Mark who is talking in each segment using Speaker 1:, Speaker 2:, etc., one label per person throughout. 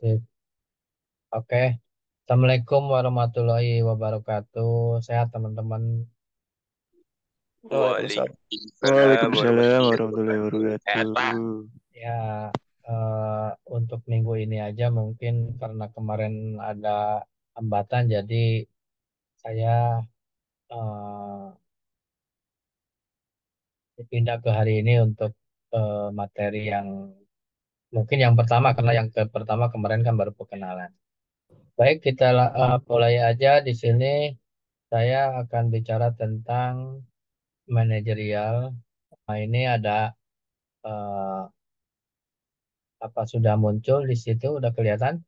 Speaker 1: Oke. Assalamualaikum warahmatullahi wabarakatuh. Sehat teman-teman. Waalaikumsalam warahmatullahi wabarakatuh. Ya, uh, untuk minggu ini aja mungkin karena kemarin ada hambatan jadi saya uh, ke hari ini untuk uh, materi yang Mungkin yang pertama karena yang ke pertama kemarin kan baru perkenalan. Baik, kita uh, mulai aja di sini. Saya akan bicara tentang manajerial. Nah, ini ada uh, apa sudah muncul di situ? Udah kelihatan?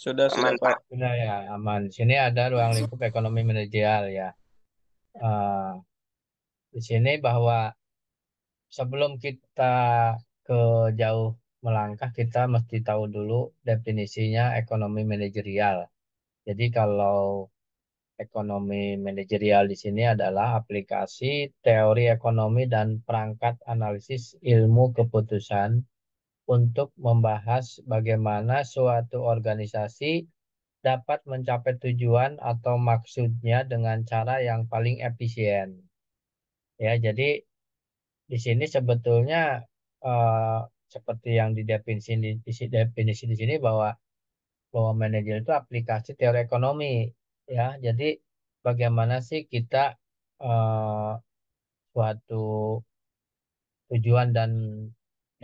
Speaker 1: Sudah, sudah, Pak. Sudah ya, aman. Di sini ada ruang lingkup ekonomi manajerial ya. Uh, di sini bahwa sebelum kita ke jauh melangkah, kita mesti tahu dulu definisinya ekonomi manajerial. Jadi kalau ekonomi manajerial di sini adalah aplikasi teori ekonomi dan perangkat analisis ilmu keputusan untuk membahas bagaimana suatu organisasi dapat mencapai tujuan atau maksudnya dengan cara yang paling efisien. Ya, jadi di sini sebetulnya eh, seperti yang didefinisi di definisi di sini bahwa bahwa manajer itu aplikasi teori ekonomi ya. Jadi bagaimana sih kita eh, suatu tujuan dan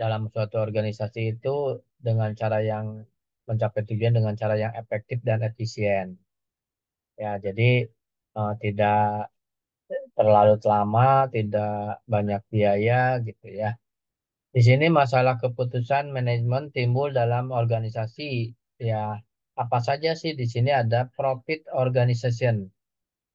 Speaker 1: dalam suatu organisasi itu dengan cara yang mencapai tujuan dengan cara yang efektif dan efisien. Ya, jadi uh, tidak terlalu lama, tidak banyak biaya gitu ya. Di sini masalah keputusan manajemen timbul dalam organisasi ya. Apa saja sih di sini ada profit organization.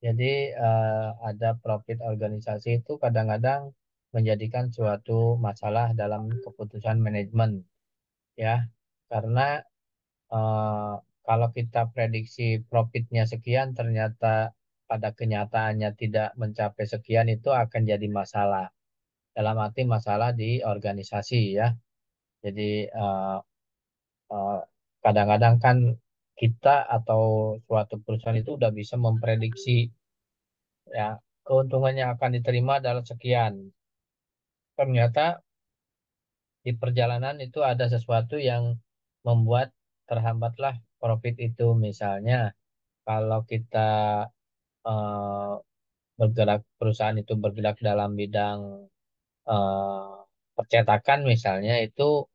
Speaker 1: Jadi eh, ada profit organisasi itu kadang-kadang menjadikan suatu masalah dalam keputusan manajemen ya. Karena eh, kalau kita prediksi profitnya sekian ternyata pada kenyataannya tidak mencapai sekian itu akan jadi masalah. Dalam arti masalah di organisasi ya. Jadi eh, eh, kadang-kadang uh, uh, kan kita atau suatu perusahaan itu udah bisa memprediksi ya keuntungan akan diterima adalah sekian. Ternyata di perjalanan itu ada sesuatu yang membuat terhambatlah profit itu misalnya kalau kita uh, bergerak perusahaan itu bergerak dalam bidang uh, percetakan misalnya itu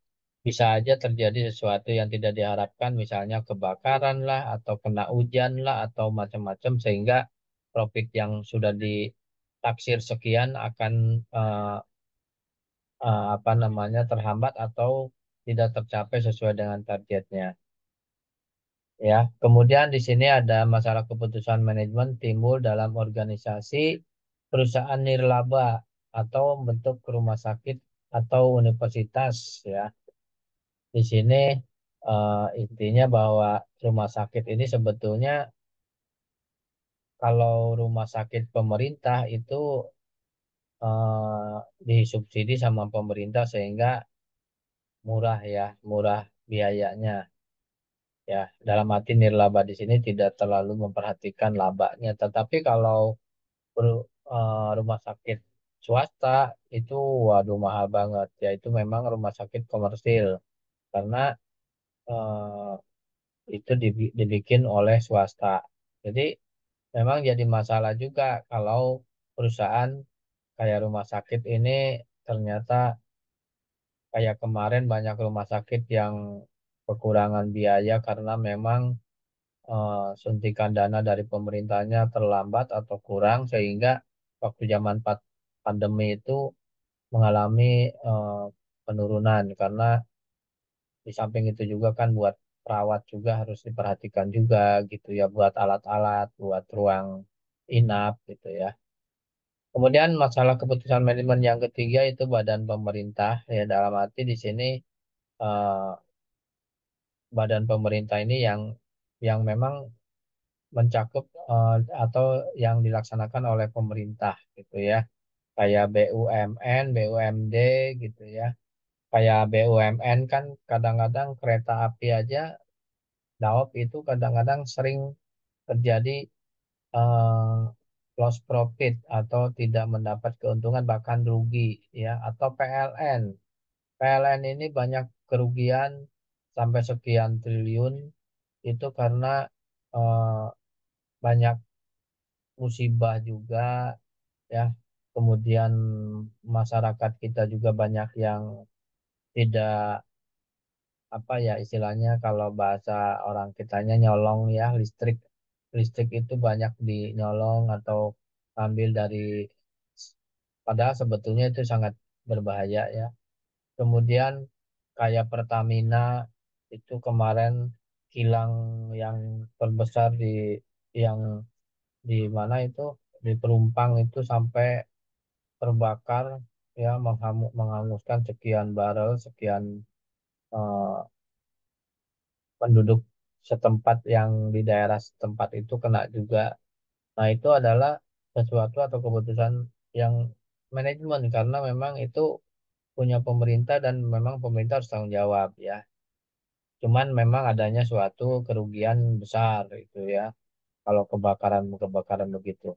Speaker 1: bisa aja terjadi sesuatu yang tidak diharapkan misalnya kebakaran lah atau kena hujan lah atau macam-macam sehingga profit yang sudah ditaksir sekian akan uh, uh, apa namanya terhambat atau tidak tercapai sesuai dengan targetnya ya. Kemudian di sini ada masalah keputusan manajemen timbul dalam organisasi perusahaan nirlaba atau bentuk rumah sakit atau universitas ya. Di sini uh, intinya bahwa rumah sakit ini sebetulnya kalau rumah sakit pemerintah itu uh, disubsidi sama pemerintah sehingga murah ya, murah biayanya ya dalam arti nirlaba di sini tidak terlalu memperhatikan labanya tetapi kalau eh, rumah sakit swasta itu waduh mahal banget ya itu memang rumah sakit komersil karena eh, itu dibikin oleh swasta jadi memang jadi masalah juga kalau perusahaan kayak rumah sakit ini ternyata kayak kemarin banyak rumah sakit yang kekurangan biaya karena memang uh, suntikan dana dari pemerintahnya terlambat atau kurang sehingga waktu zaman pandemi itu mengalami uh, penurunan karena di samping itu juga kan buat perawat juga harus diperhatikan juga gitu ya buat alat-alat buat ruang inap gitu ya kemudian masalah keputusan manajemen yang ketiga itu badan pemerintah ya dalam arti di sini uh, badan pemerintah ini yang yang memang mencakup uh, atau yang dilaksanakan oleh pemerintah gitu ya kayak BUMN, BUMD gitu ya
Speaker 2: kayak BUMN
Speaker 1: kan kadang-kadang kereta api aja Daop itu kadang-kadang sering terjadi uh, eh, loss profit atau tidak mendapat keuntungan bahkan rugi ya atau PLN PLN ini banyak kerugian sampai sekian triliun itu karena eh, banyak musibah juga ya kemudian masyarakat kita juga banyak yang tidak apa ya istilahnya kalau bahasa orang kitanya nyolong ya listrik listrik itu banyak dinyolong atau ambil dari padahal sebetulnya itu sangat berbahaya ya kemudian kayak Pertamina itu kemarin kilang yang terbesar di yang di mana itu di Perumpang itu sampai terbakar ya menghanguskan sekian barel sekian uh, penduduk setempat yang di daerah setempat itu kena juga nah itu adalah sesuatu atau keputusan yang manajemen karena memang itu punya pemerintah dan memang pemerintah harus tanggung jawab ya cuman memang adanya suatu kerugian besar itu ya kalau kebakaran kebakaran begitu.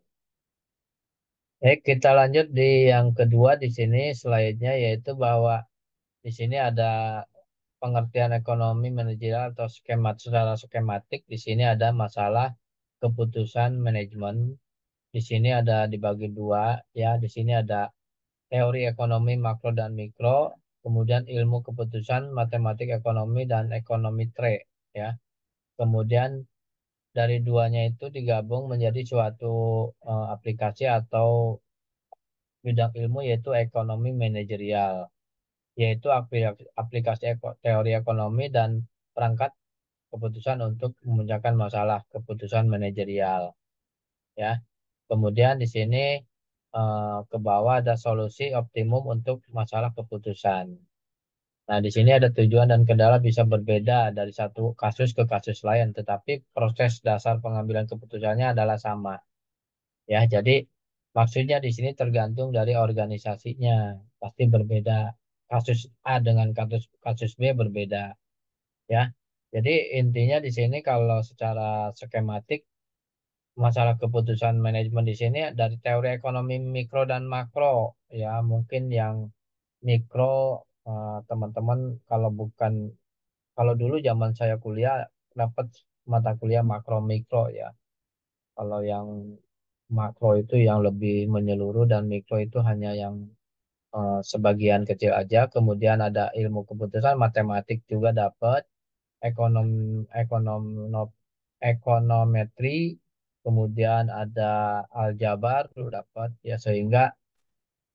Speaker 1: Oke, eh, kita lanjut di yang kedua di sini selainnya yaitu bahwa di sini ada pengertian ekonomi manajerial atau skemat secara skematik di sini ada masalah keputusan manajemen di sini ada dibagi dua ya di sini ada teori ekonomi makro dan mikro kemudian ilmu keputusan, matematik ekonomi dan ekonomi tre ya. Kemudian dari duanya itu digabung menjadi suatu uh, aplikasi atau bidang ilmu yaitu ekonomi manajerial yaitu aplikasi eko, teori ekonomi dan perangkat keputusan untuk memecahkan masalah keputusan manajerial ya kemudian di sini Eh, ke bawah ada solusi optimum untuk masalah keputusan. Nah, di sini ada tujuan dan kendala bisa berbeda dari satu kasus ke kasus lain, tetapi proses dasar pengambilan keputusannya adalah sama. Ya, jadi maksudnya di sini tergantung dari organisasinya, pasti berbeda. Kasus A dengan kasus kasus B berbeda. Ya. Jadi intinya di sini kalau secara skematik masalah keputusan manajemen di sini dari teori ekonomi mikro dan makro ya mungkin yang mikro eh, teman-teman uh, kalau bukan kalau dulu zaman saya kuliah dapat mata kuliah makro mikro ya kalau yang makro itu yang lebih menyeluruh dan mikro itu hanya yang uh, sebagian kecil aja kemudian ada ilmu keputusan matematik juga dapat ekonom ekonom ekonometri kemudian ada aljabar lu dapat ya sehingga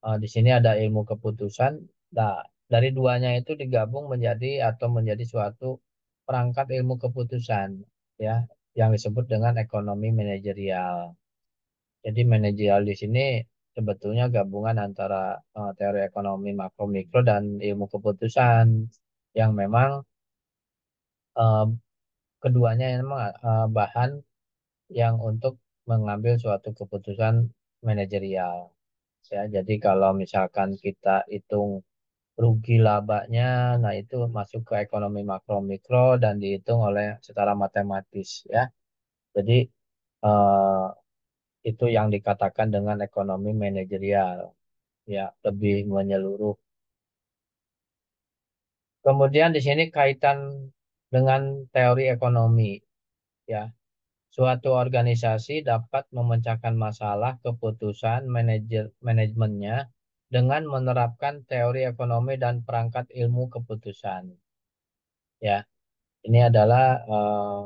Speaker 1: uh, di sini ada ilmu keputusan nah dari duanya itu digabung menjadi atau menjadi suatu perangkat ilmu keputusan ya yang disebut dengan ekonomi manajerial jadi manajerial di sini sebetulnya gabungan antara uh, teori ekonomi makro mikro dan ilmu keputusan yang memang uh, keduanya memang uh, bahan yang untuk mengambil suatu keputusan manajerial. Ya, jadi kalau misalkan kita hitung rugi labanya, nah itu masuk ke ekonomi makro mikro dan dihitung oleh secara matematis ya. Jadi eh, itu yang dikatakan dengan ekonomi manajerial ya lebih menyeluruh. Kemudian di sini kaitan dengan teori ekonomi ya Suatu organisasi dapat memecahkan masalah keputusan manajer, manajemennya dengan menerapkan teori ekonomi dan perangkat ilmu keputusan. Ya, ini adalah eh,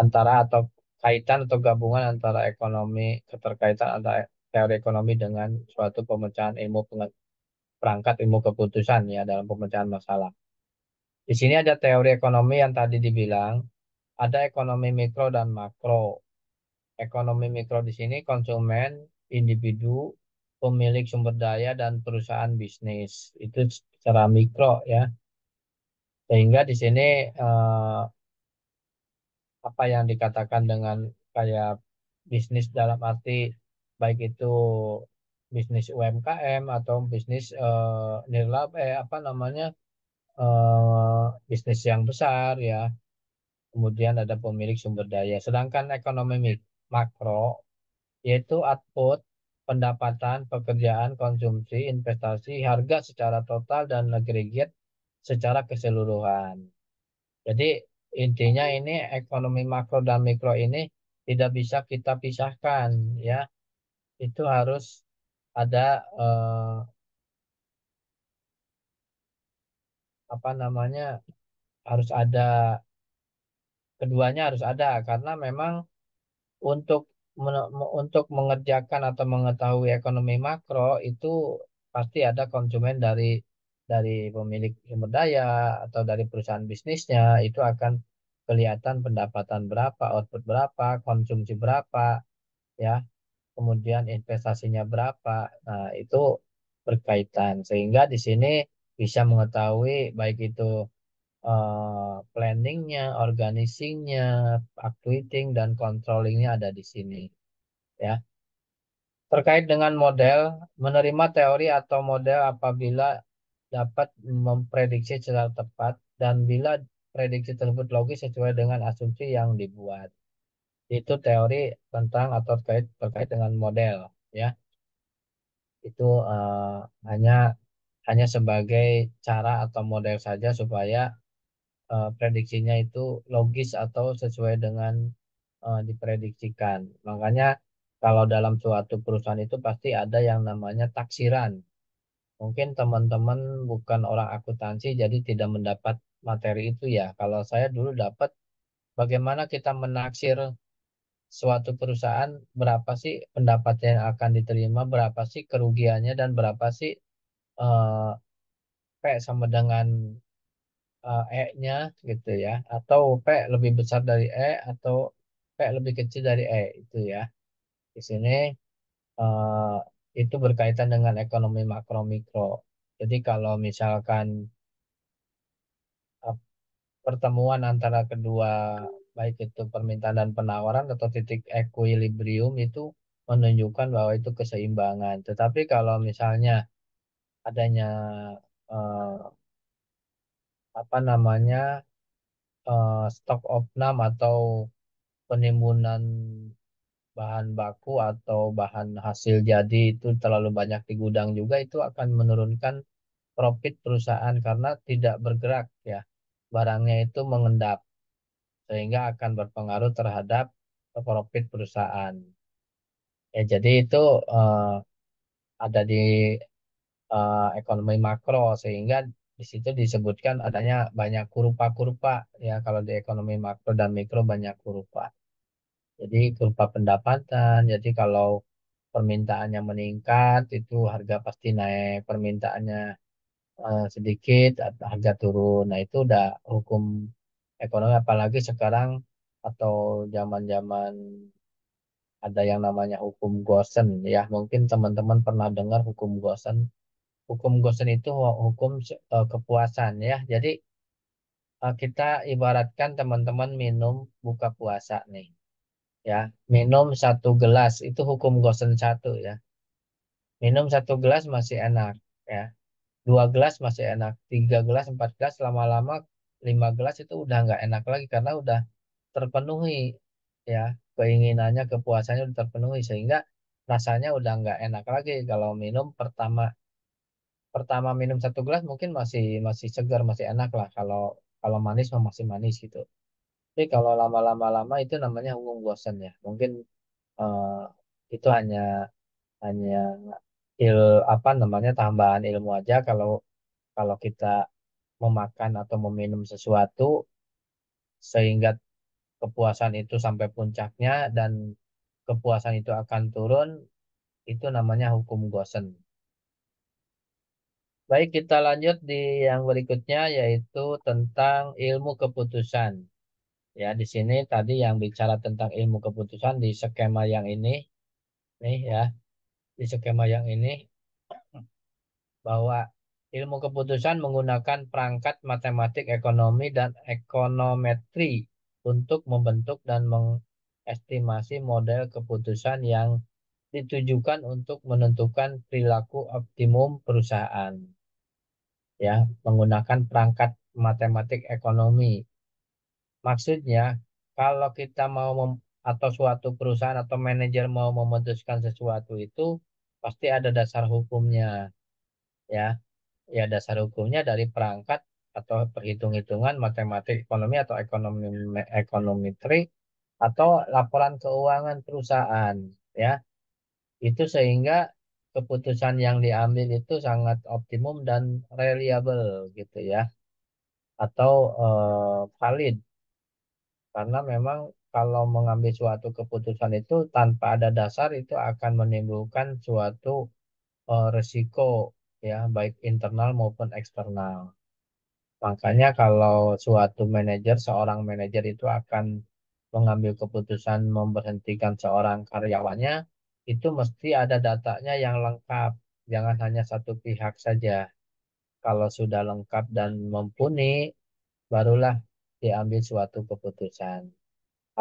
Speaker 1: antara atau kaitan atau gabungan antara ekonomi keterkaitan antara teori ekonomi dengan suatu pemecahan ilmu perangkat ilmu keputusan ya dalam pemecahan masalah. Di sini ada teori ekonomi yang tadi dibilang ada ekonomi mikro dan makro. Ekonomi mikro di sini konsumen, individu, pemilik sumber daya dan perusahaan bisnis. Itu secara mikro ya. Sehingga di sini eh, apa yang dikatakan dengan kayak bisnis dalam arti baik itu bisnis UMKM atau bisnis eh, nirlab eh apa namanya eh, bisnis yang besar ya kemudian ada pemilik sumber daya. Sedangkan ekonomi makro yaitu output, pendapatan, pekerjaan, konsumsi, investasi, harga secara total dan agregat secara keseluruhan. Jadi intinya ini ekonomi makro dan mikro ini tidak bisa kita pisahkan ya. Itu harus ada eh, apa namanya harus ada keduanya harus ada karena memang untuk untuk mengerjakan atau mengetahui ekonomi makro itu pasti ada konsumen dari dari pemilik sumber daya atau dari perusahaan bisnisnya itu akan kelihatan pendapatan berapa, output berapa, konsumsi berapa, ya. Kemudian investasinya berapa. Nah, itu berkaitan sehingga di sini bisa mengetahui baik itu Eh, planningnya, organizingnya, actuating dan controllingnya ada di sini. Ya. Terkait dengan model, menerima teori atau model apabila dapat memprediksi secara tepat dan bila prediksi tersebut logis sesuai dengan asumsi yang dibuat. Itu teori tentang atau terkait terkait dengan model, ya. Itu uh, hanya hanya sebagai cara atau model saja supaya uh, prediksinya itu logis atau sesuai dengan uh, diprediksikan. Makanya kalau dalam suatu perusahaan itu pasti ada yang namanya taksiran. Mungkin teman-teman bukan orang akuntansi jadi tidak mendapat materi itu ya. Kalau saya dulu dapat bagaimana kita menaksir suatu perusahaan berapa sih pendapatan yang akan diterima, berapa sih kerugiannya dan berapa sih uh, P sama dengan uh, e-nya gitu ya atau p lebih besar dari e atau p lebih kecil dari e itu ya di sini uh, itu berkaitan dengan ekonomi makro mikro jadi kalau misalkan uh, pertemuan antara kedua baik itu permintaan dan penawaran atau titik equilibrium itu menunjukkan bahwa itu keseimbangan tetapi kalau misalnya adanya uh, apa namanya uh, stok opnam atau penimbunan bahan baku atau bahan hasil jadi itu terlalu banyak di gudang juga itu akan menurunkan profit perusahaan karena tidak bergerak ya barangnya itu mengendap sehingga akan berpengaruh terhadap profit perusahaan ya jadi itu uh, ada di uh, ekonomi makro sehingga di situ disebutkan adanya banyak kurva-kurva ya kalau di ekonomi makro dan mikro banyak kurva. Jadi kurva pendapatan, jadi kalau permintaannya meningkat itu harga pasti naik, permintaannya eh, sedikit harga turun. Nah, itu udah hukum ekonomi apalagi sekarang atau zaman-zaman ada yang namanya hukum Gosen ya. Mungkin teman-teman pernah dengar hukum Gosen hukum gosen itu hukum e, kepuasan ya. Jadi e, kita ibaratkan teman-teman minum buka puasa nih. Ya, minum satu gelas itu hukum gosen satu ya. Minum satu gelas masih enak ya. Dua gelas masih enak, tiga gelas, empat gelas, lama-lama lima gelas itu udah nggak enak lagi karena udah terpenuhi ya keinginannya kepuasannya udah terpenuhi sehingga rasanya udah nggak enak lagi kalau minum pertama pertama minum satu gelas mungkin masih masih segar masih enak lah kalau kalau manis mah masih manis gitu tapi kalau lama-lama lama itu namanya hukum bosan ya mungkin uh, itu hanya hanya il apa namanya tambahan ilmu aja kalau kalau kita memakan atau meminum sesuatu sehingga kepuasan itu sampai puncaknya dan kepuasan itu akan turun itu namanya hukum gosen Baik, kita lanjut di yang berikutnya yaitu tentang ilmu keputusan. Ya, di sini tadi yang bicara tentang ilmu keputusan di skema yang ini. Nih ya, di skema yang ini bahwa ilmu keputusan menggunakan perangkat matematik ekonomi dan ekonometri untuk membentuk dan mengestimasi model keputusan yang ditujukan untuk menentukan perilaku optimum perusahaan ya menggunakan perangkat matematik ekonomi. Maksudnya kalau kita mau mem atau suatu perusahaan atau manajer mau memutuskan sesuatu itu pasti ada dasar hukumnya. Ya. Ya dasar hukumnya dari perangkat atau perhitung-hitungan matematik ekonomi atau ekonomi ekonometri atau laporan keuangan perusahaan ya. Itu sehingga keputusan yang diambil itu sangat optimum dan reliable gitu ya atau uh, valid karena memang kalau mengambil suatu keputusan itu tanpa ada dasar itu akan menimbulkan suatu uh, resiko ya baik internal maupun eksternal makanya kalau suatu manajer seorang manajer itu akan mengambil keputusan memberhentikan seorang karyawannya itu mesti ada datanya yang lengkap. Jangan hanya satu pihak saja. Kalau sudah lengkap dan mumpuni, barulah diambil suatu keputusan.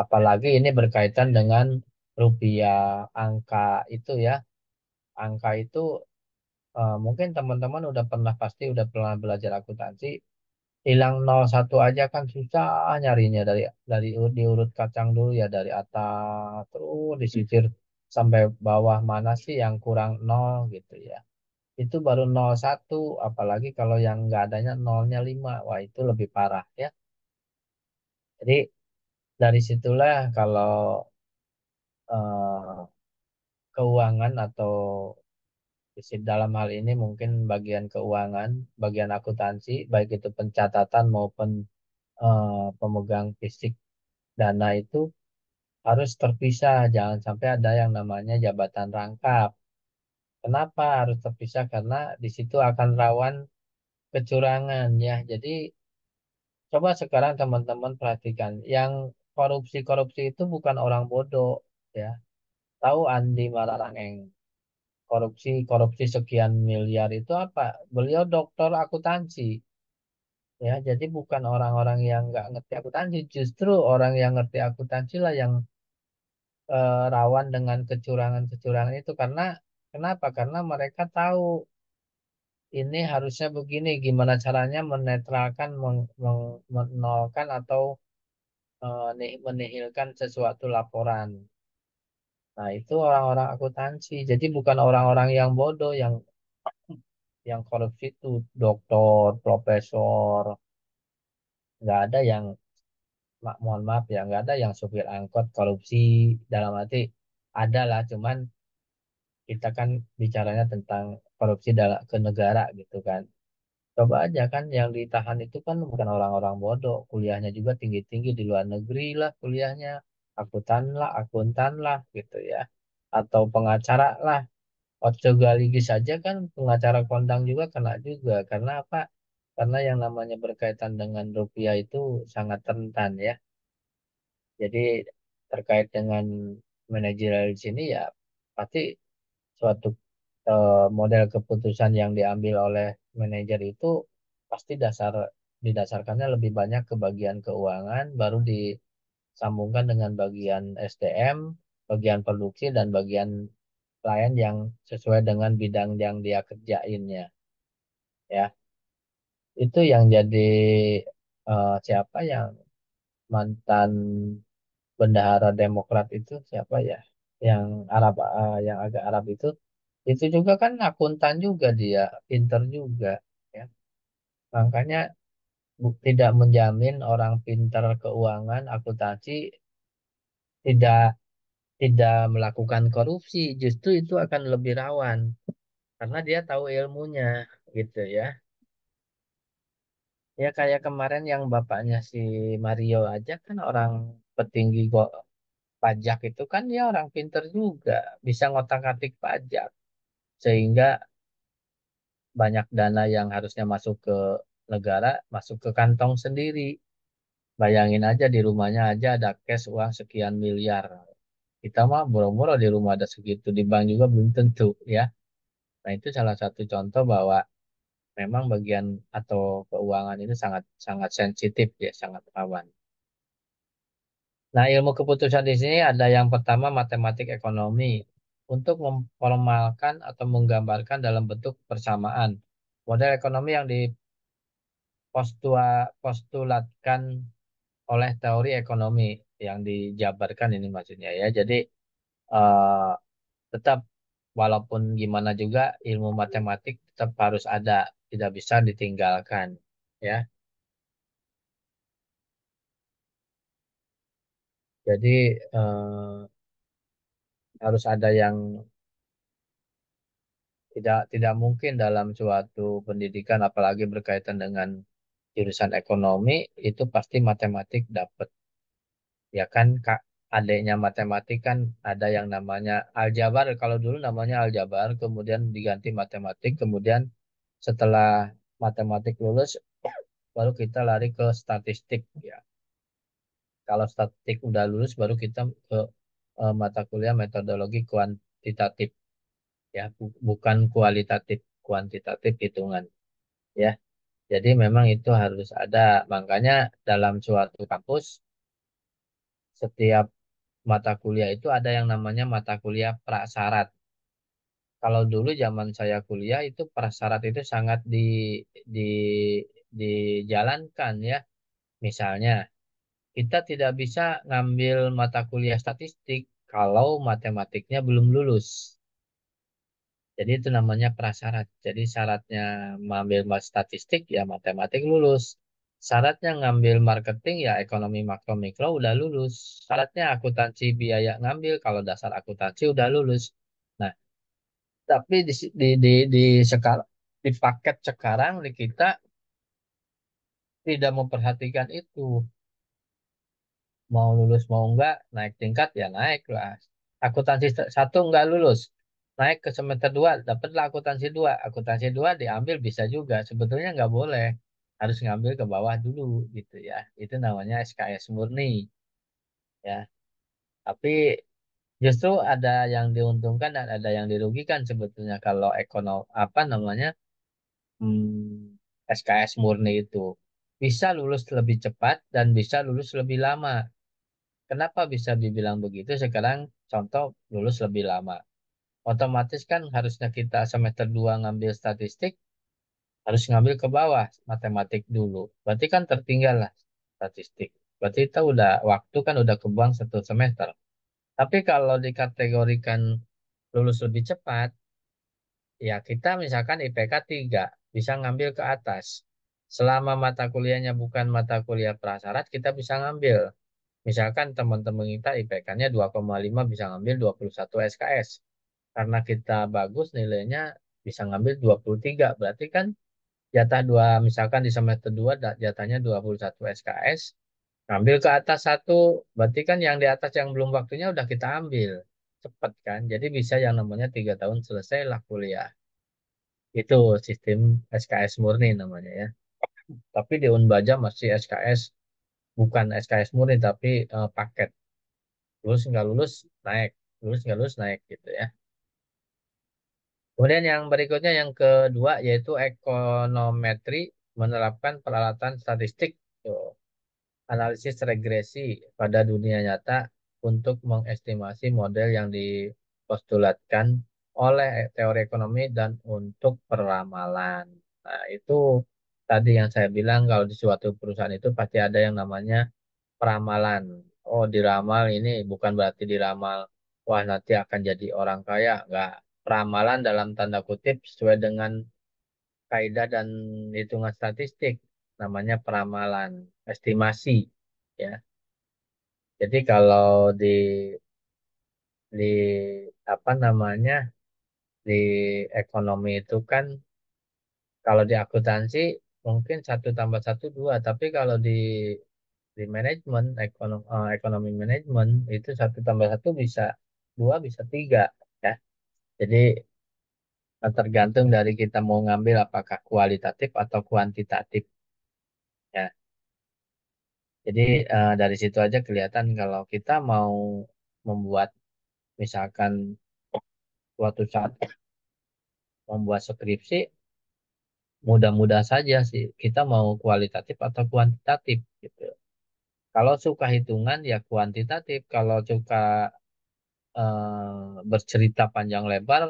Speaker 1: Apalagi ini berkaitan dengan rupiah, angka itu ya. Angka itu eh, mungkin teman-teman udah pernah pasti udah pernah belajar akuntansi. Hilang 01 aja kan susah nyarinya dari dari diurut kacang dulu ya dari atas terus hmm. disisir sampai bawah mana sih yang kurang nol gitu ya itu baru nol satu apalagi kalau yang nggak adanya nolnya lima wah itu lebih parah ya jadi dari situlah kalau eh, keuangan atau dalam hal ini mungkin bagian keuangan bagian akuntansi baik itu pencatatan maupun eh, pemegang fisik dana itu harus terpisah. Jangan sampai ada yang namanya jabatan rangkap. Kenapa harus terpisah? Karena di situ akan rawan kecurangan ya. Jadi coba sekarang teman-teman perhatikan yang korupsi-korupsi itu bukan orang bodoh ya. Tahu Andi Malarangeng korupsi korupsi sekian miliar itu apa? Beliau dokter akuntansi ya jadi bukan orang-orang yang nggak ngerti akuntansi justru orang yang ngerti akuntansi lah yang uh, rawan dengan kecurangan-kecurangan itu karena kenapa? Karena mereka tahu ini harusnya begini, gimana caranya menetralkan, menolkan atau uh, menihilkan sesuatu laporan. Nah, itu orang-orang akuntansi. Jadi bukan orang-orang yang bodoh yang yang korupsi itu dokter, profesor, nggak ada yang mohon maaf ya nggak ada yang supir angkot korupsi dalam arti ada lah cuman kita kan bicaranya tentang korupsi dalam ke negara gitu kan coba aja kan yang ditahan itu kan bukan orang-orang bodoh kuliahnya juga tinggi-tinggi di luar negeri lah kuliahnya akuntan lah akuntan lah gitu ya atau pengacara lah Otso saja kan pengacara kondang juga kena juga karena apa karena yang namanya berkaitan dengan rupiah itu sangat rentan ya. Jadi terkait dengan manajerial di sini ya pasti suatu eh, model keputusan yang diambil oleh manajer itu pasti dasar didasarkannya lebih banyak ke bagian keuangan baru disambungkan dengan bagian SDM, bagian produksi dan bagian lain yang sesuai dengan bidang yang dia kerjainnya. Ya. Itu yang jadi uh, siapa yang mantan bendahara Demokrat itu siapa ya? Yang Arab uh, yang agak Arab itu itu juga kan akuntan juga dia, pinter juga ya. Makanya tidak menjamin orang pinter keuangan akuntansi tidak tidak melakukan korupsi, justru itu akan lebih rawan karena dia tahu ilmunya gitu ya. Ya kayak kemarin yang bapaknya si Mario aja kan orang petinggi kok pajak itu kan ya orang pinter juga, bisa ngotak-atik pajak. Sehingga banyak dana yang harusnya masuk ke negara, masuk ke kantong sendiri. Bayangin aja di rumahnya aja ada cash uang sekian miliar. Kita mah boro-boro di rumah ada segitu, di bank juga belum tentu ya. Nah itu salah satu contoh bahwa memang bagian atau keuangan ini sangat sangat sensitif ya, sangat rawan. Nah, ilmu keputusan di sini ada yang pertama matematik ekonomi untuk memformalkan atau menggambarkan dalam bentuk persamaan model ekonomi yang dipostulatkan oleh teori ekonomi yang dijabarkan ini maksudnya ya. Jadi uh, tetap walaupun gimana juga ilmu matematik tetap harus ada tidak bisa ditinggalkan ya jadi eh, harus ada yang tidak tidak mungkin dalam suatu pendidikan apalagi berkaitan dengan jurusan ekonomi itu pasti matematik dapat ya kan kak adanya matematik kan ada yang namanya aljabar kalau dulu namanya aljabar kemudian diganti matematik kemudian setelah matematik lulus baru kita lari ke statistik ya kalau statistik udah lulus baru kita ke uh, mata kuliah metodologi kuantitatif ya bu bukan kualitatif kuantitatif hitungan ya jadi memang itu harus ada makanya dalam suatu kampus setiap mata kuliah itu ada yang namanya mata kuliah prasyarat kalau dulu zaman saya kuliah itu prasyarat itu sangat di di dijalankan ya. Misalnya kita tidak bisa ngambil mata kuliah statistik kalau matematiknya belum lulus. Jadi itu namanya prasyarat. Jadi syaratnya mengambil statistik ya matematik lulus. Syaratnya ngambil marketing ya ekonomi makro mikro udah lulus. Syaratnya akuntansi biaya ngambil kalau dasar akuntansi udah lulus tapi di di di di sekarang di paket sekarang di kita tidak memperhatikan itu mau lulus mau enggak naik tingkat ya naik lah akuntansi satu enggak lulus naik ke semester dua dapatlah akuntansi dua akuntansi dua diambil bisa juga sebetulnya enggak boleh harus ngambil ke bawah dulu gitu ya itu namanya SKS murni ya tapi Justru ada yang diuntungkan dan ada yang dirugikan sebetulnya kalau ekonom apa namanya hmm, SKS murni itu bisa lulus lebih cepat dan bisa lulus lebih lama. Kenapa bisa dibilang begitu? Sekarang contoh lulus lebih lama. Otomatis kan harusnya kita semester 2 ngambil statistik, harus ngambil ke bawah matematik dulu. Berarti kan tertinggal lah statistik. Berarti kita udah waktu kan udah kebuang satu semester. Tapi kalau dikategorikan lulus lebih cepat, ya kita misalkan IPK 3, bisa ngambil ke atas. Selama mata kuliahnya bukan mata kuliah prasyarat, kita bisa ngambil. Misalkan teman-teman kita IPK-nya 2,5 bisa ngambil 21 SKS. Karena kita bagus nilainya bisa ngambil 23. Berarti kan jatah dua misalkan di semester 2 jatahnya 21 SKS, Ambil ke atas satu, berarti kan yang di atas yang belum waktunya udah kita ambil. Cepat kan? Jadi bisa yang namanya tiga tahun selesai lah kuliah. Itu sistem SKS murni namanya ya. Tapi di Unbaja masih SKS, bukan SKS murni tapi uh, paket. Lulus nggak lulus, naik. Lulus nggak lulus, naik gitu ya. Kemudian yang berikutnya yang kedua yaitu ekonometri menerapkan peralatan statistik. Tuh analisis regresi pada dunia nyata untuk mengestimasi model yang dipostulatkan oleh teori ekonomi dan untuk peramalan. Nah, itu tadi yang saya bilang kalau di suatu perusahaan itu pasti ada yang namanya peramalan. Oh, diramal ini bukan berarti diramal wah nanti akan jadi orang kaya, enggak. Peramalan dalam tanda kutip sesuai dengan kaidah dan hitungan statistik namanya peramalan estimasi ya jadi kalau di di apa namanya di ekonomi itu kan kalau di akuntansi mungkin satu tambah satu dua tapi kalau di di manajemen eh, ekonomi uh, ekonomi manajemen itu satu tambah satu bisa dua bisa tiga ya jadi eh, tergantung dari kita mau ngambil apakah kualitatif atau kuantitatif jadi uh, dari situ aja kelihatan kalau kita mau membuat misalkan suatu saat membuat skripsi mudah-mudah saja sih kita mau kualitatif atau kuantitatif gitu. Kalau suka hitungan ya kuantitatif, kalau suka eh, bercerita panjang lebar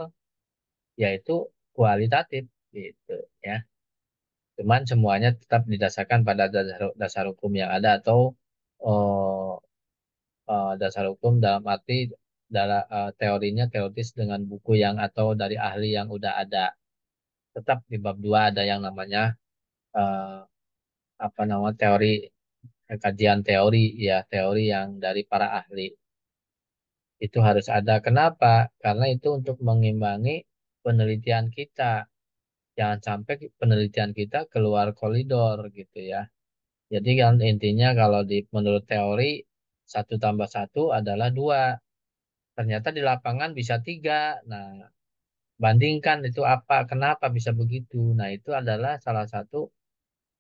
Speaker 1: yaitu kualitatif gitu ya. Cuman semuanya tetap didasarkan pada dasar, dasar hukum yang ada atau uh, uh, dasar hukum dalam arti dalam uh, eh, teorinya teoritis dengan buku yang atau dari ahli yang udah ada. Tetap di bab 2 ada yang namanya uh, apa nama teori kajian teori ya, teori yang dari para ahli itu harus ada. Kenapa? Karena itu untuk mengimbangi penelitian kita jangan sampai penelitian kita keluar koridor gitu ya. Jadi kan intinya kalau di menurut teori satu tambah satu adalah dua, ternyata di lapangan bisa tiga. Nah, bandingkan itu apa, kenapa bisa begitu? Nah, itu adalah salah satu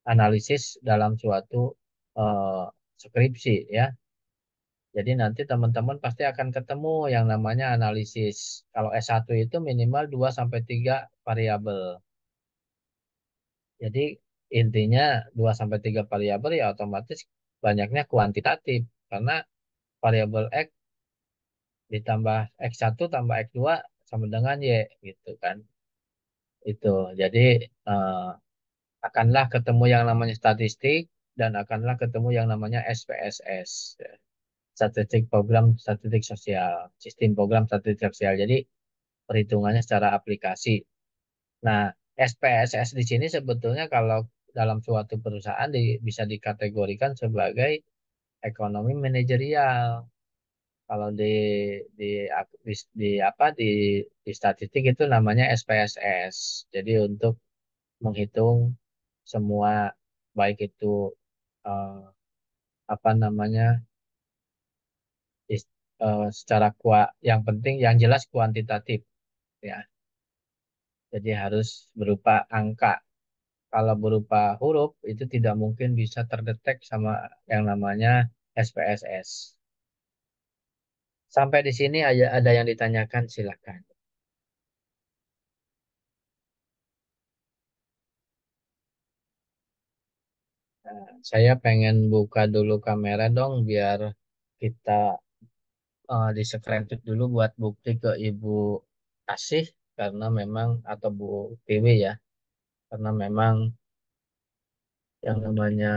Speaker 1: analisis dalam suatu uh, skripsi ya. Jadi nanti teman-teman pasti akan ketemu yang namanya analisis. Kalau S1 itu minimal 2 sampai 3 variabel. Jadi intinya 2 sampai 3 variabel ya otomatis banyaknya kuantitatif karena variabel X ditambah X1 tambah X2 sama dengan Y gitu kan. Itu. Jadi eh, akanlah ketemu yang namanya statistik dan akanlah ketemu yang namanya SPSS. Statistik program statistik sosial, sistem program statistik sosial. Jadi perhitungannya secara aplikasi. Nah, SPSS di sini sebetulnya kalau dalam suatu perusahaan di, bisa dikategorikan sebagai ekonomi manajerial. Kalau di di, di, di apa di, di statistik itu namanya SPSS. Jadi untuk menghitung semua baik itu uh, apa namanya uh, secara kuat yang penting yang jelas kuantitatif ya jadi harus berupa angka. Kalau berupa huruf itu tidak mungkin bisa terdetek sama yang namanya SPSS. Sampai di sini ada yang ditanyakan silakan. saya pengen buka dulu kamera dong biar kita uh, di screenshot dulu buat bukti ke Ibu Asih karena memang atau Bu PW ya karena memang yang hmm. namanya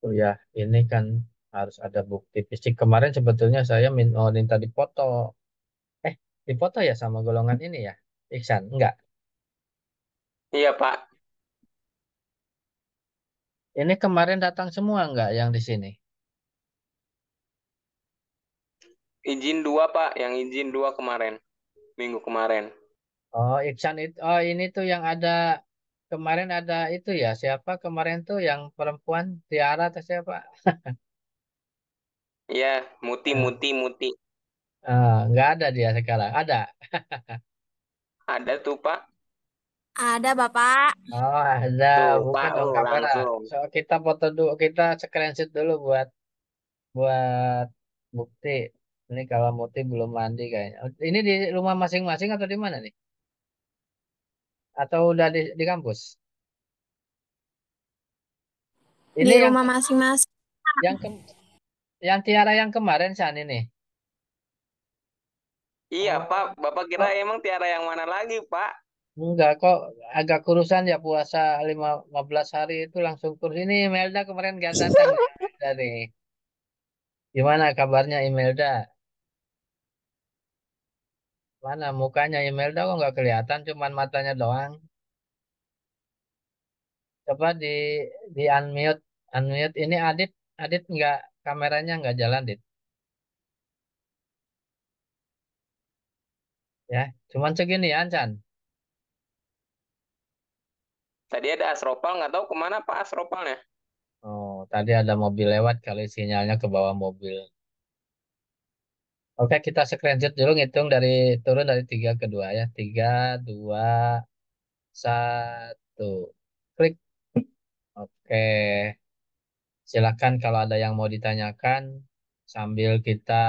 Speaker 1: kuliah ini kan harus ada bukti fisik kemarin sebetulnya saya oh, minta dipoto eh dipoto ya sama golongan ini ya Iksan enggak iya Pak ini kemarin datang semua enggak yang di sini izin dua Pak yang izin dua kemarin minggu kemarin Oh, Iksan itu, oh ini tuh yang ada kemarin ada itu ya, siapa kemarin tuh yang perempuan Tiara atau siapa? Iya, Muti, eh. Muti, Muti. eh, nggak ada dia sekarang, ada. Ada tuh, Pak. Ada Bapak. Oh, ada, Tuh, bukan dong Oh, kamera. So, kita foto dulu, kita screenshot dulu buat buat bukti. Ini kalau Muti belum mandi kayaknya. Ini di rumah masing-masing atau di mana nih? atau udah di, di kampus? Ini Di rumah masing-masing. yang ke, yang Tiara yang kemarin San ini. Iya, Oh, Pak. Bapak kira oh. emang Tiara yang mana lagi, Pak? enggak kok agak kurusan ya puasa 15 hari itu langsung kurus. Ini Imelda kemarin gak datang dari Gimana kabarnya Imelda? Mana mukanya Imelda kok nggak kelihatan, cuman matanya doang. Coba di di unmute, unmute. Ini Adit, Adit nggak kameranya nggak jalan, adit Ya, cuman segini ya, Chan. Tadi ada Asropal, nggak tahu kemana Pak Asropalnya. Oh, tadi ada mobil lewat kali sinyalnya ke bawah mobil. Oke, kita screenshot dulu ngitung dari turun dari 3 ke 2 ya. 3, 2, 1. Klik. Oke. Silakan kalau ada yang mau ditanyakan sambil kita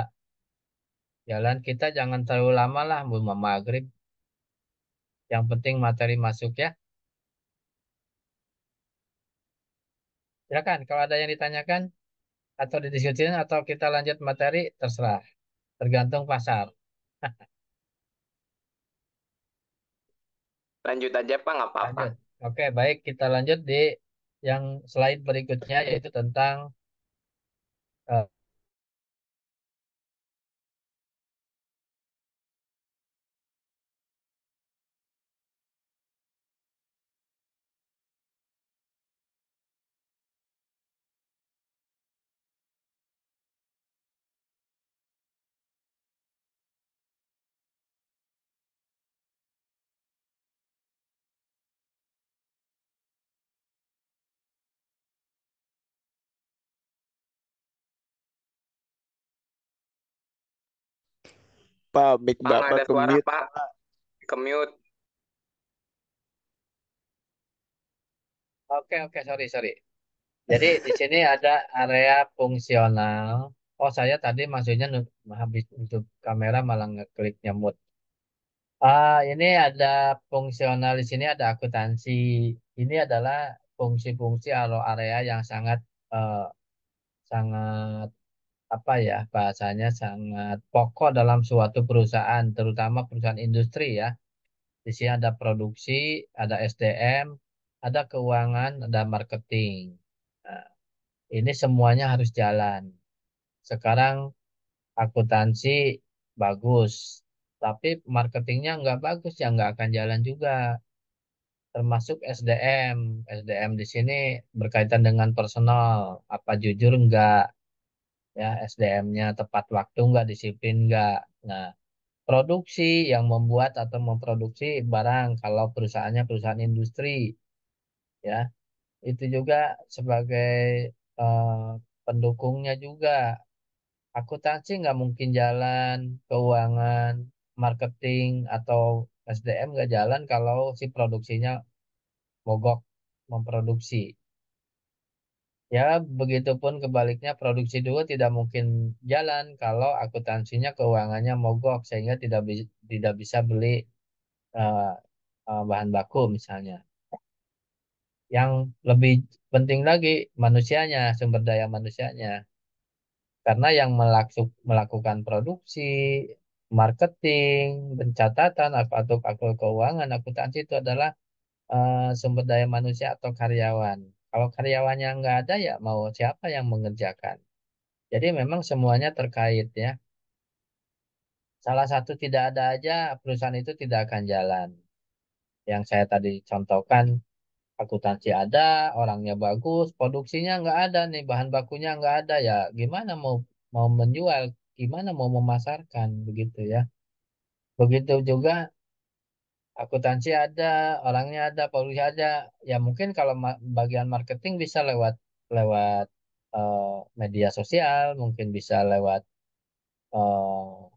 Speaker 1: jalan kita jangan terlalu lama lah belum maghrib. Yang penting materi masuk ya. Silakan kalau ada yang ditanyakan atau didiskusikan atau kita lanjut materi terserah tergantung pasar. Lanjut aja Pak, nggak apa-apa. Oke, baik kita lanjut di yang slide berikutnya yaitu tentang Pak, mic Pak, Bapak ke mute. Pak. Ke mute. Oke, oke, sorry, sorry. Jadi di sini ada area fungsional. Oh, saya tadi maksudnya habis untuk kamera malah ngeklik nyemut. Ah, ini ada fungsional di sini ada akuntansi. Ini adalah fungsi-fungsi atau area yang sangat eh, sangat apa ya bahasanya sangat pokok dalam suatu perusahaan terutama perusahaan industri ya di sini ada produksi ada SDM ada keuangan ada marketing nah, ini semuanya harus jalan sekarang akuntansi bagus tapi marketingnya nggak bagus ya nggak akan jalan juga termasuk SDM SDM di sini berkaitan dengan personal apa jujur nggak ya SDM-nya tepat waktu nggak disiplin nggak nah produksi yang membuat atau memproduksi barang kalau perusahaannya perusahaan industri ya itu juga sebagai eh, pendukungnya juga akuntansi nggak mungkin jalan keuangan marketing atau SDM nggak jalan kalau si produksinya mogok memproduksi Ya, begitupun kebaliknya produksi dua tidak mungkin jalan kalau akuntansinya keuangannya mogok sehingga tidak bi tidak bisa beli uh, uh, bahan baku misalnya. Yang lebih penting lagi manusianya, sumber daya manusianya. Karena yang melaksuk melakukan produksi, marketing, pencatatan atau keuangan, akuntansi itu adalah uh, sumber daya manusia atau karyawan kalau karyawannya nggak ada ya mau siapa yang mengerjakan. Jadi memang semuanya terkait ya. Salah satu tidak ada aja perusahaan itu tidak akan jalan. Yang saya tadi contohkan akuntansi ada, orangnya bagus, produksinya nggak ada nih, bahan bakunya nggak ada ya gimana mau mau menjual, gimana mau memasarkan begitu ya. Begitu juga akuntansi ada, orangnya ada, polisi ada. Ya mungkin kalau ma bagian marketing bisa lewat lewat uh, media sosial, mungkin bisa lewat uh,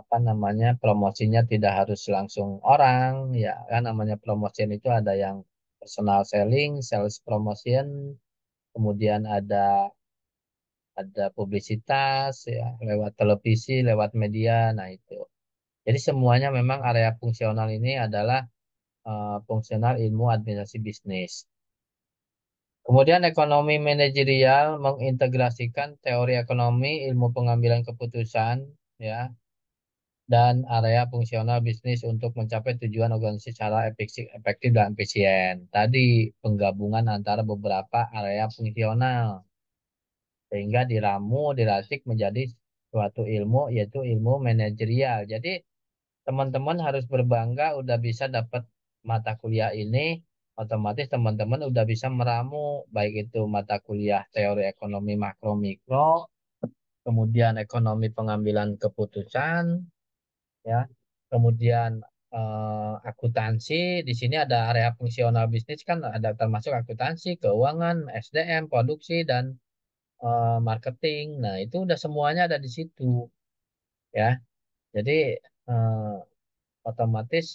Speaker 1: apa namanya promosinya tidak harus langsung orang, ya kan namanya promotion itu ada yang personal selling, sales promotion, kemudian ada ada publisitas ya lewat televisi, lewat media, nah itu. Jadi semuanya memang area fungsional ini adalah uh, fungsional ilmu administrasi bisnis. Kemudian ekonomi manajerial mengintegrasikan teori ekonomi, ilmu pengambilan keputusan, ya, dan area fungsional bisnis untuk mencapai tujuan organisasi secara efektif dan efisien. Tadi penggabungan antara beberapa area fungsional sehingga diramu, dirasik menjadi suatu ilmu yaitu ilmu manajerial. Jadi teman-teman harus berbangga udah bisa dapat mata kuliah ini otomatis teman-teman udah bisa meramu baik itu mata kuliah teori ekonomi makro mikro kemudian ekonomi pengambilan keputusan ya kemudian eh, akuntansi di sini ada area fungsional bisnis kan ada termasuk akuntansi keuangan SDM produksi dan eh, marketing nah itu udah semuanya ada di situ ya jadi eh, otomatis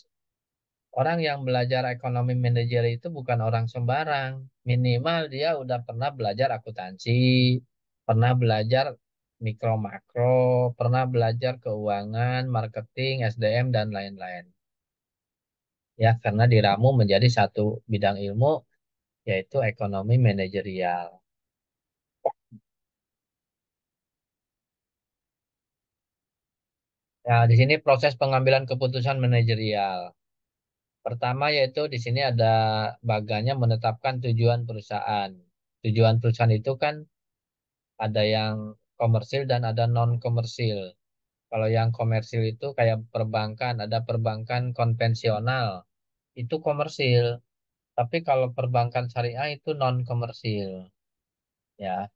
Speaker 1: orang yang belajar ekonomi manajer itu bukan orang sembarang. Minimal dia udah pernah belajar akuntansi, pernah belajar mikro makro, pernah belajar keuangan, marketing, SDM dan lain-lain. Ya, karena diramu menjadi satu bidang ilmu yaitu ekonomi manajerial. Ya, di sini proses pengambilan keputusan manajerial. Pertama yaitu di sini ada bagannya menetapkan tujuan perusahaan. Tujuan perusahaan itu kan ada yang komersil dan ada non komersil. Kalau yang komersil itu kayak perbankan, ada perbankan konvensional. Itu komersil. Tapi kalau perbankan syariah itu non komersil. Ya.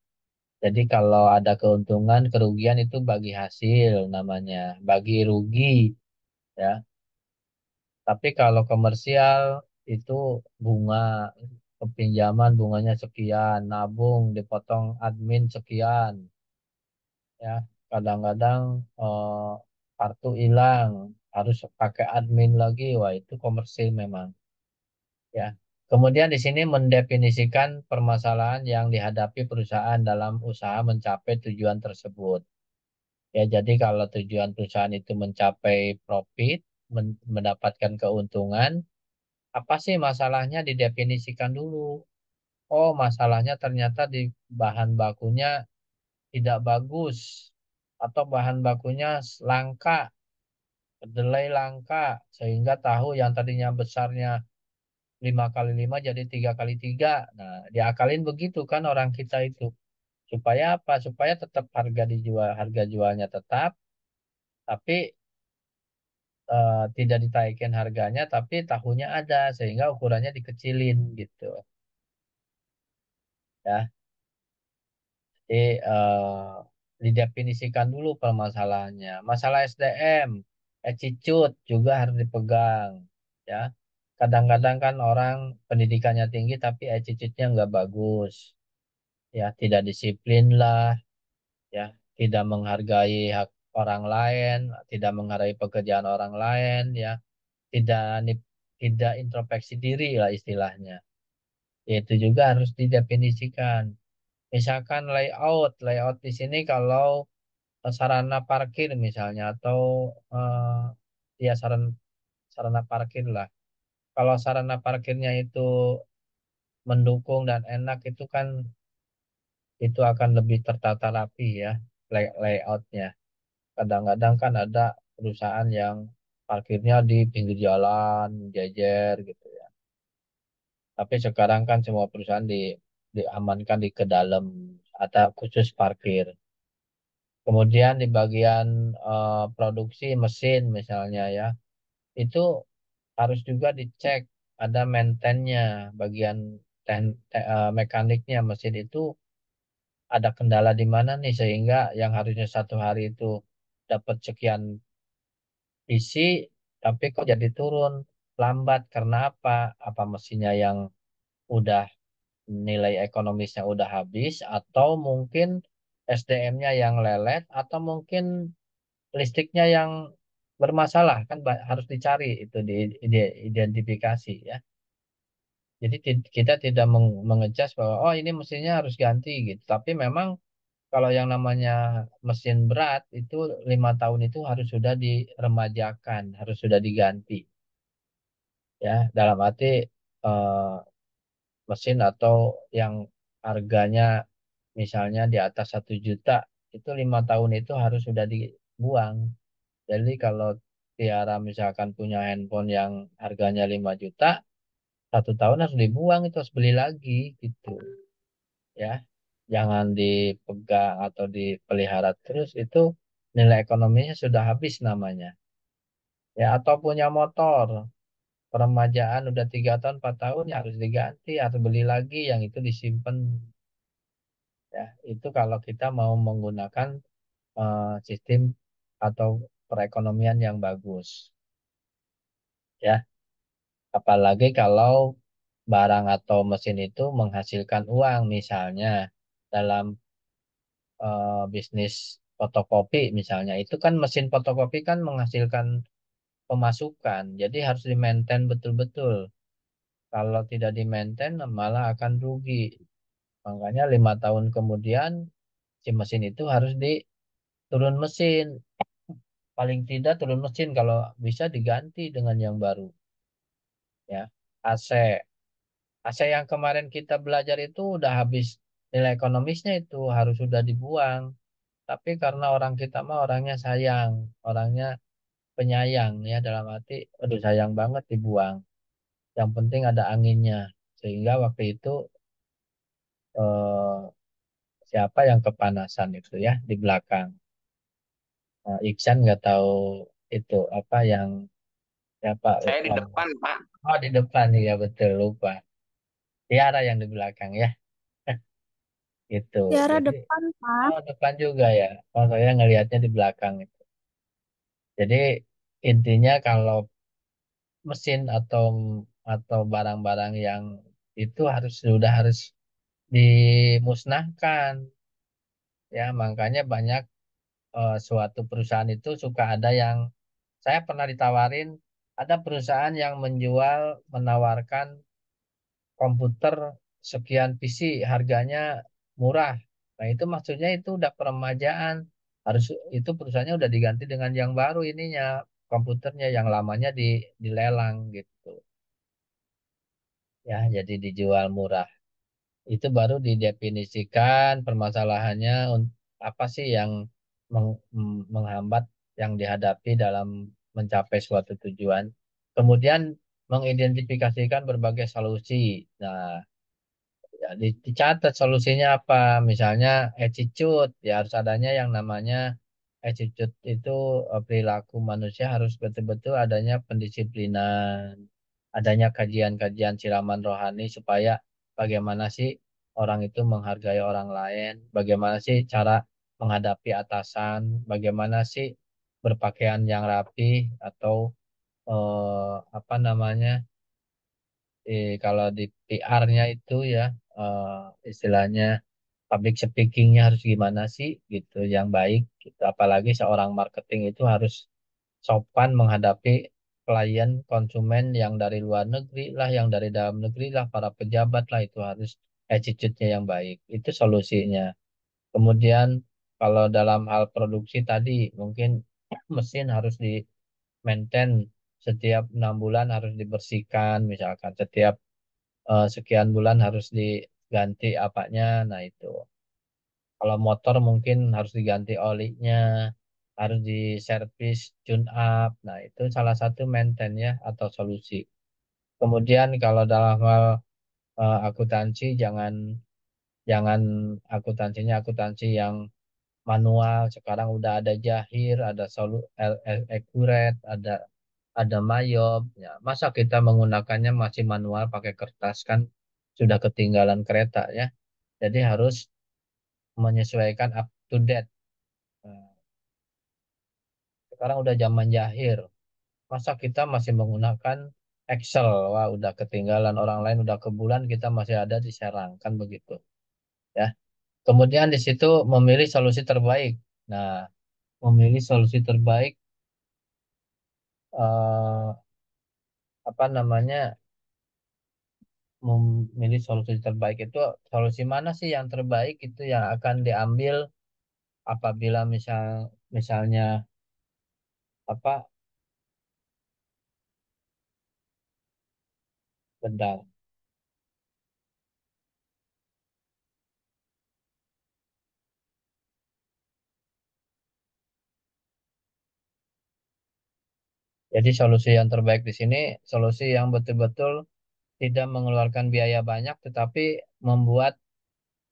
Speaker 1: Jadi kalau ada keuntungan, kerugian itu bagi hasil namanya, bagi rugi ya. Tapi kalau komersial itu bunga pinjaman bunganya sekian, nabung dipotong admin sekian. Ya, kadang-kadang eh, kartu hilang, harus pakai admin lagi. Wah, itu komersil memang. Ya, Kemudian di sini mendefinisikan permasalahan yang dihadapi perusahaan dalam usaha mencapai tujuan tersebut. Ya, jadi kalau tujuan perusahaan itu mencapai profit, mendapatkan keuntungan, apa sih masalahnya didefinisikan dulu. Oh, masalahnya ternyata di bahan bakunya tidak bagus atau bahan bakunya langka, kedelai langka sehingga tahu yang tadinya besarnya 5 kali 5 jadi 3 kali 3. Nah, diakalin begitu kan orang kita itu. Supaya apa? Supaya tetap harga dijual, harga jualnya tetap, tapi uh, tidak ditaikin harganya, tapi tahunya ada, sehingga ukurannya dikecilin gitu. Ya. Jadi uh, didefinisikan dulu permasalahannya. Masalah SDM, attitude eh, juga harus dipegang. Ya, kadang-kadang kan orang pendidikannya tinggi tapi attitude-nya nggak bagus ya tidak disiplin lah ya tidak menghargai hak orang lain tidak menghargai pekerjaan orang lain ya tidak tidak introspeksi diri lah istilahnya itu juga harus didefinisikan misalkan layout layout di sini kalau eh, sarana parkir misalnya atau uh, ya saran sarana parkir lah kalau sarana parkirnya itu mendukung dan enak itu kan itu akan lebih tertata rapi ya lay layoutnya. Kadang-kadang kan ada perusahaan yang parkirnya di pinggir jalan, jejer gitu ya. Tapi sekarang kan semua perusahaan di diamankan di ke dalam atau khusus parkir. Kemudian di bagian uh, produksi mesin misalnya ya, itu harus juga dicek ada maintenance bagian ten, uh, mekaniknya mesin itu ada kendala di mana nih sehingga yang harusnya satu hari itu dapat sekian isi tapi kok jadi turun lambat karena apa? Apa mesinnya yang udah nilai ekonomisnya udah habis atau mungkin SDM-nya yang lelet atau mungkin listriknya yang bermasalah kan harus dicari itu diidentifikasi ya jadi kita tidak mengecas bahwa oh ini mesinnya harus ganti gitu tapi memang kalau yang namanya mesin berat itu lima tahun itu harus sudah diremajakan harus sudah diganti ya dalam arti eh, mesin atau yang harganya misalnya di atas satu juta itu lima tahun itu harus sudah dibuang jadi kalau Tiara misalkan punya handphone yang harganya 5 juta, satu tahun harus dibuang itu harus beli lagi gitu. Ya. Jangan dipegang atau dipelihara terus itu nilai ekonominya sudah habis namanya. Ya atau punya motor, peremajaan udah tiga tahun empat tahun ya harus diganti atau beli lagi yang itu disimpan ya itu kalau kita mau menggunakan uh, sistem atau perekonomian yang bagus. Ya. Apalagi kalau barang atau mesin itu menghasilkan uang misalnya dalam uh, bisnis fotokopi misalnya itu kan mesin fotokopi kan menghasilkan pemasukan jadi harus di maintain betul-betul kalau tidak di maintain malah akan rugi makanya lima tahun kemudian si mesin itu harus diturun mesin paling tidak turun mesin kalau bisa diganti dengan yang baru ya AC AC yang kemarin kita belajar itu udah habis nilai ekonomisnya itu harus sudah dibuang tapi karena orang kita mah orangnya sayang orangnya penyayang ya dalam hati, aduh sayang banget dibuang yang penting ada anginnya sehingga waktu itu eh, siapa yang kepanasan itu ya di belakang Nah, Iksan nggak tahu itu apa yang siapa Saya di depan, Pak. Oh di depan ya betul lupa. Tiara yang di belakang ya. Eh, itu. Tiara Jadi depan, Pak. oh depan juga ya. Oh saya ngelihatnya di belakang itu. Jadi intinya kalau mesin atau atau barang-barang yang itu harus sudah harus dimusnahkan ya makanya banyak uh, suatu perusahaan itu suka ada yang saya pernah ditawarin ada perusahaan yang menjual menawarkan komputer sekian PC harganya murah. Nah, itu maksudnya itu udah peremajaan. Harus itu perusahaannya udah diganti dengan yang baru ininya, komputernya yang lamanya di dilelang gitu. Ya, jadi dijual murah. Itu baru didefinisikan permasalahannya apa sih yang meng mm, menghambat yang dihadapi dalam mencapai suatu tujuan. Kemudian mengidentifikasikan berbagai solusi. Nah, ya, dicatat solusinya apa? Misalnya attitude, ya harus adanya yang namanya attitude itu eh, perilaku manusia harus betul-betul adanya pendisiplinan, adanya kajian-kajian siraman rohani supaya bagaimana sih orang itu menghargai orang lain, bagaimana sih cara menghadapi atasan, bagaimana sih berpakaian yang rapi atau eh, apa namanya eh, kalau di PR-nya itu ya eh, istilahnya public speaking-nya harus gimana sih gitu yang baik gitu apalagi seorang marketing itu harus sopan menghadapi klien konsumen yang dari luar negeri lah yang dari dalam negeri lah para pejabat lah itu harus attitude-nya yang baik itu solusinya kemudian kalau dalam hal produksi tadi mungkin mesin harus di maintain setiap enam bulan harus dibersihkan misalkan setiap uh, sekian bulan harus diganti apanya nah itu kalau motor mungkin harus diganti olinya harus di servis tune up nah itu salah satu maintain ya atau solusi kemudian kalau dalam hal uh, akuntansi jangan jangan akuntansinya akuntansi yang manual, sekarang udah ada jahir, ada solu accurate ada ada mayob. Ya, masa kita menggunakannya masih manual pakai kertas kan sudah ketinggalan kereta ya. Jadi harus menyesuaikan up to date. Nah. Sekarang udah zaman jahir. Masa kita masih menggunakan Excel? Wah, udah ketinggalan orang lain udah ke bulan kita masih ada diserangkan begitu. Ya. Kemudian di situ memilih solusi terbaik. Nah, memilih solusi terbaik eh, apa namanya? Memilih solusi terbaik itu solusi mana sih yang terbaik itu yang akan diambil apabila misal misalnya apa? Bentar. Jadi solusi yang terbaik di sini solusi yang betul-betul tidak mengeluarkan biaya banyak tetapi membuat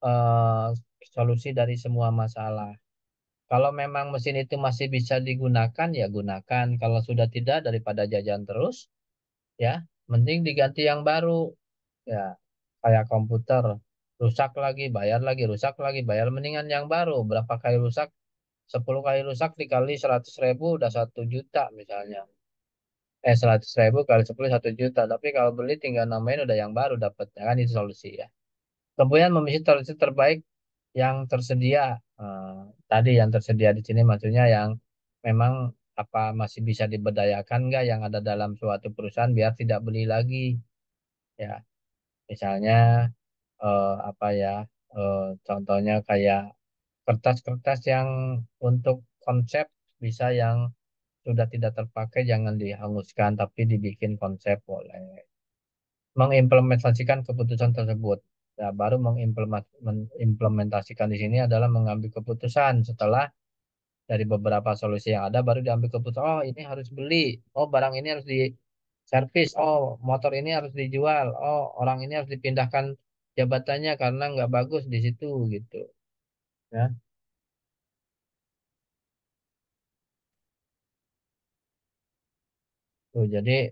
Speaker 1: uh, solusi dari semua masalah. Kalau memang mesin itu masih bisa digunakan ya gunakan. Kalau sudah tidak daripada jajan terus ya mending diganti yang baru ya kayak komputer rusak lagi bayar lagi rusak lagi bayar mendingan yang baru berapa kali rusak 10 kali rusak dikali 100 ribu udah 1 juta misalnya eh seratus ribu kali sepuluh satu juta tapi kalau beli tinggal namain udah yang baru dapat ya kan itu solusi ya kemudian memilih solusi terbaik yang tersedia eh, tadi yang tersedia di sini maksudnya yang memang apa masih bisa diberdayakan nggak yang ada dalam suatu perusahaan biar tidak beli lagi ya misalnya eh, apa ya eh, contohnya kayak kertas-kertas yang untuk konsep bisa yang sudah tidak terpakai jangan dihanguskan tapi dibikin konsep oleh Mengimplementasikan keputusan tersebut. Nah, baru mengimplementasikan di sini adalah mengambil keputusan setelah dari beberapa solusi yang ada baru diambil keputusan oh ini harus beli oh barang ini harus di servis oh motor ini harus dijual oh orang ini harus dipindahkan jabatannya karena nggak bagus di situ gitu ya jadi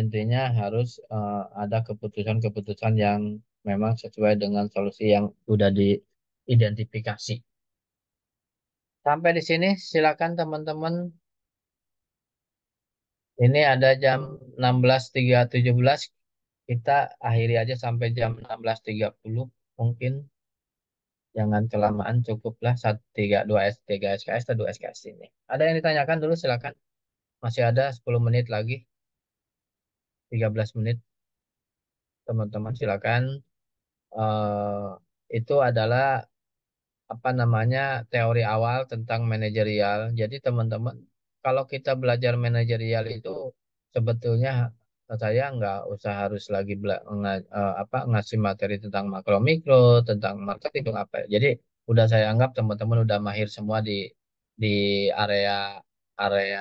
Speaker 1: intinya harus uh, ada keputusan-keputusan yang memang sesuai dengan solusi yang sudah diidentifikasi. Sampai di sini silakan teman-teman. Ini ada jam 16.17. Kita akhiri aja sampai jam 16.30 mungkin. Jangan kelamaan cukuplah 1, 3, 2 S, 3 SKS atau 2 SKS ini. Ada yang ditanyakan dulu silakan. Masih ada 10 menit lagi. 13 menit. Teman-teman silakan. Uh, itu adalah apa namanya teori awal tentang manajerial. Jadi teman-teman kalau kita belajar manajerial itu sebetulnya saya nggak usah harus lagi bela, nga, uh, eh, apa ngasih materi tentang makro mikro tentang marketing apa. Jadi udah saya anggap teman-teman udah mahir semua di di area area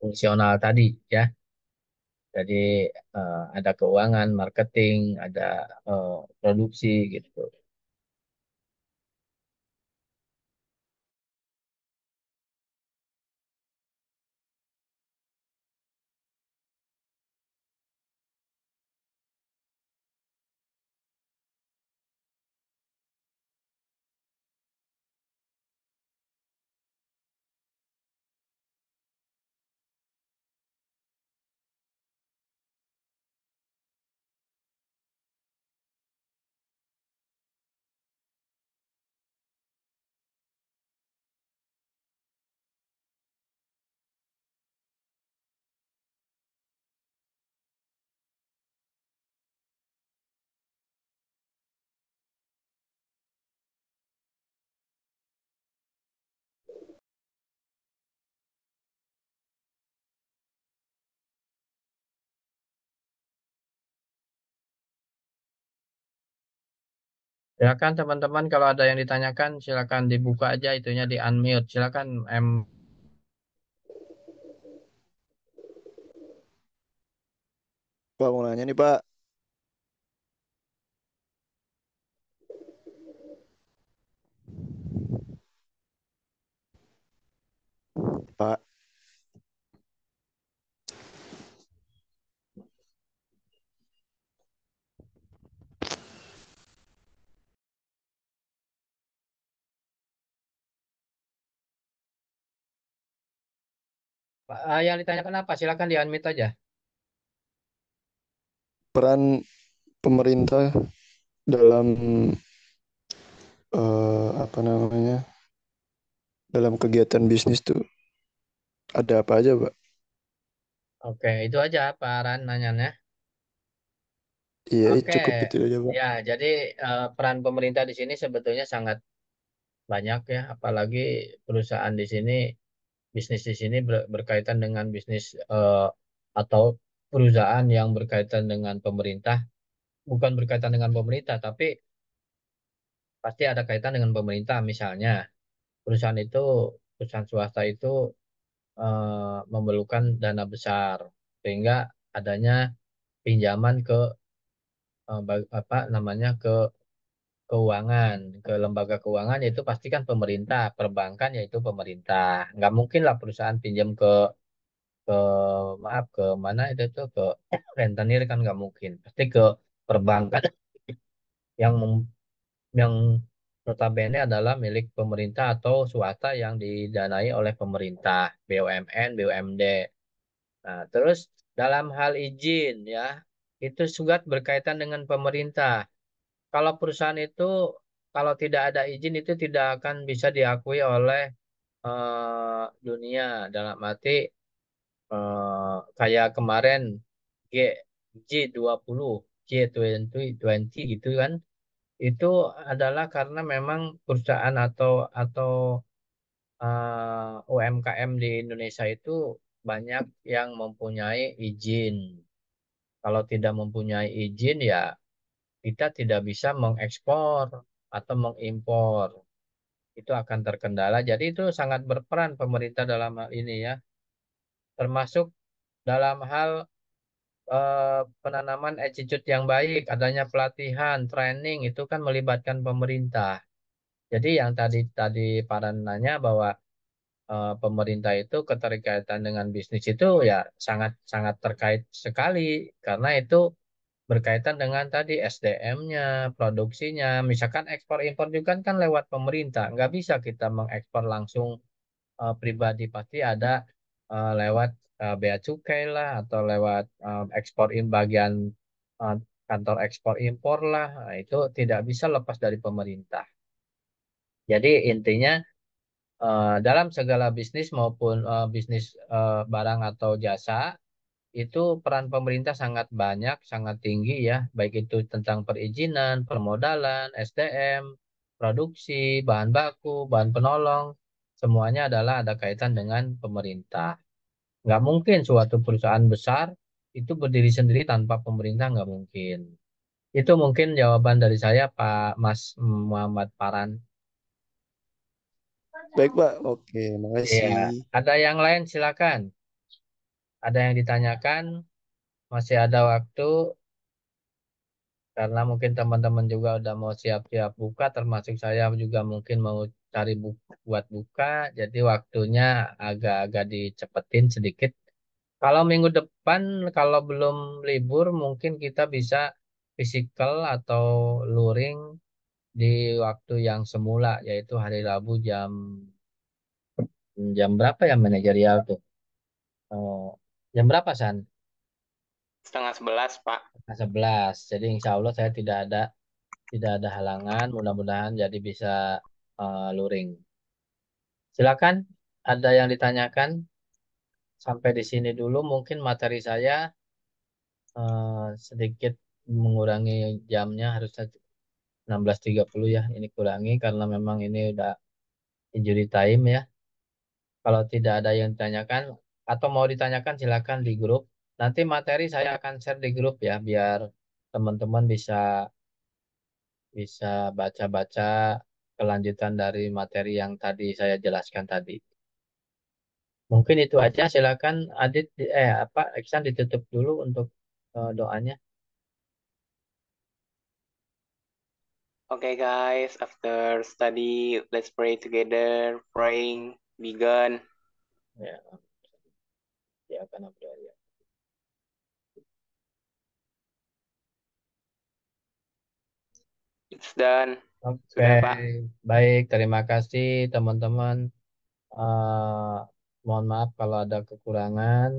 Speaker 1: fungsional tadi ya. Jadi eh, ada keuangan, marketing, ada eh, produksi gitu. Silakan ya teman-teman kalau ada yang ditanyakan silakan dibuka aja itunya di unmute. Silakan M Pak mau nanya nih Pak. Pak, ah, yang ditanyakan apa? Silakan di-unmute aja. Peran pemerintah dalam uh, apa namanya? Dalam kegiatan bisnis tuh ada apa aja, Pak? Oke, itu aja pak aran nanyanya. Iya, eh, Oke. cukup itu aja, Pak. Ya, jadi uh, peran pemerintah di sini sebetulnya sangat banyak ya, apalagi perusahaan di sini bisnis di sini ber berkaitan dengan bisnis uh, atau perusahaan yang berkaitan dengan pemerintah, bukan berkaitan dengan pemerintah, tapi pasti ada kaitan dengan pemerintah. Misalnya, perusahaan itu, perusahaan swasta itu uh, memerlukan dana besar, sehingga adanya pinjaman ke uh, apa namanya ke keuangan ke lembaga keuangan yaitu pastikan pemerintah perbankan yaitu pemerintah nggak mungkin lah perusahaan pinjam ke ke maaf ke mana itu tuh ke rentenir kan nggak mungkin pasti ke perbankan yang yang notabene adalah milik pemerintah atau swasta yang didanai oleh pemerintah BUMN BUMD nah terus dalam hal izin ya itu sugat berkaitan dengan pemerintah kalau perusahaan itu kalau tidak ada izin itu tidak akan bisa diakui oleh uh, dunia dalam arti uh, kayak kemarin G G20 G20 20 gitu kan itu adalah karena memang perusahaan atau atau uh, eh, UMKM di Indonesia itu banyak yang mempunyai izin. Kalau tidak mempunyai izin ya kita tidak bisa mengekspor atau mengimpor. Itu akan terkendala. Jadi itu sangat berperan pemerintah dalam hal ini ya. Termasuk dalam hal eh, penanaman attitude yang baik, adanya pelatihan, training itu kan melibatkan pemerintah. Jadi yang tadi tadi para nanya bahwa eh, pemerintah itu keterkaitan dengan bisnis itu ya sangat sangat terkait sekali karena itu berkaitan dengan tadi SDM-nya, produksinya, misalkan ekspor impor juga kan lewat pemerintah, nggak bisa kita mengekspor langsung uh, pribadi, pasti ada uh, lewat uh, bea cukai lah atau lewat uh, ekspor in bagian uh, kantor ekspor impor lah, nah, itu tidak bisa lepas dari pemerintah. Jadi intinya uh, dalam segala bisnis maupun uh, bisnis uh, barang atau jasa itu peran pemerintah sangat banyak, sangat tinggi ya, baik itu tentang perizinan, permodalan, SDM, produksi, bahan baku, bahan penolong, semuanya adalah ada kaitan dengan pemerintah. Nggak mungkin suatu perusahaan besar itu berdiri sendiri tanpa pemerintah, nggak mungkin. Itu mungkin jawaban dari saya, Pak Mas Muhammad Paran. Baik, Pak. Oke, makasih. Ya. Ada yang lain, silakan ada yang ditanyakan? Masih ada waktu karena mungkin teman-teman juga udah mau siap-siap buka termasuk saya juga mungkin mau cari bu buat buka jadi waktunya agak-agak dicepetin sedikit kalau minggu depan kalau belum libur mungkin kita bisa physical atau luring di waktu yang semula yaitu hari Rabu jam jam berapa ya manajerial tuh oh, Jam berapa, San? Setengah sebelas, Pak. Setengah sebelas. Jadi insya Allah saya tidak ada tidak ada halangan. Mudah-mudahan jadi bisa uh, luring. Silakan, ada yang ditanyakan? Sampai di sini dulu. Mungkin materi saya uh, sedikit mengurangi jamnya harusnya 16.30 ya ini kurangi karena memang ini udah injury time ya kalau tidak ada yang ditanyakan atau mau ditanyakan silakan di grup. Nanti materi saya akan share di grup ya biar teman-teman bisa bisa baca-baca kelanjutan dari materi yang tadi saya jelaskan tadi. Mungkin itu aja silakan Adit eh apa Iksan ditutup dulu untuk uh, doanya. Okay guys, after study, let's pray together. Praying begun. Yeah akan abdariya dan Oke, okay. baik. Terima kasih, teman-teman. Uh, mohon maaf kalau ada kekurangan.